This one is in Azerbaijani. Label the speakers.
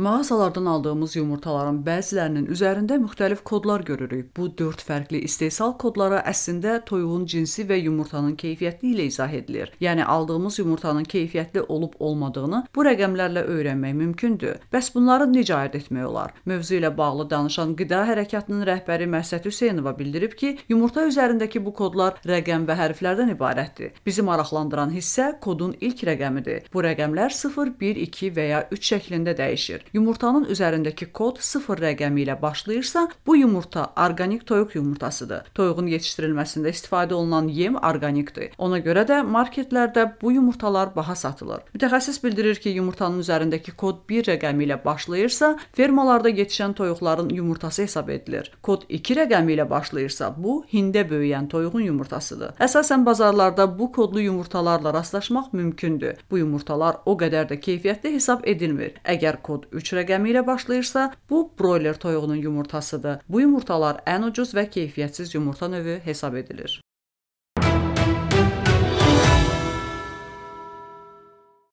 Speaker 1: Mağazalardan aldığımız yumurtaların bəzilərinin üzərində müxtəlif kodlar görürük. Bu 4 fərqli istehsal kodları əslində toyuğun cinsi və yumurtanın keyfiyyəti ilə izah edilir. Yəni aldığımız yumurtanın keyfiyyətli olub-olmadığını bu rəqəmlərlə öyrənmək mümkündür. Bəs bunları necə ayırd etmək olar? Mövzu ilə bağlı danışan Qida Hərəkatının rəhbəri Məhsət Hüseynova bildirib ki, yumurta üzərindəki bu kodlar rəqəm və hərflərdən ibarətdir. Bizi maraqlandıran hissə kodun ilk rəqəmidir. Bu rəqəmlər 0, 1, 2 və ya 3 şəklində dəyişir. Yumurtanın üzərindəki kod 0 rəqəmi ilə başlayırsa, bu yumurta orqanik toyuq yumurtasıdır. Toyuğun yetişdirilməsində istifadə olunan yem orqanikdir. Ona görə də marketlərdə bu yumurtalar baha satılır. Mütəxəssis bildirir ki, yumurtanın üzərindəki kod 1 rəqəmi ilə başlayırsa, fermalarda yetişən toyuqların yumurtası hesab edilir. Kod 2 rəqəmi ilə başlayırsa, bu hində böyüyən toyuğun yumurtasıdır. Əsasən bazarlarda bu kodlu yumurtalarla rastlaşmaq mümkündür. Bu yumurtalar o qədər də keyfiyyətli hesab edilmir. Əgər kod 3 rəqəmi ilə başlayırsa, bu broiler toyuğunun yumurtasıdır. Bu yumurtalar ən ucuz və keyfiyyətsiz yumurta növü hesab edilir.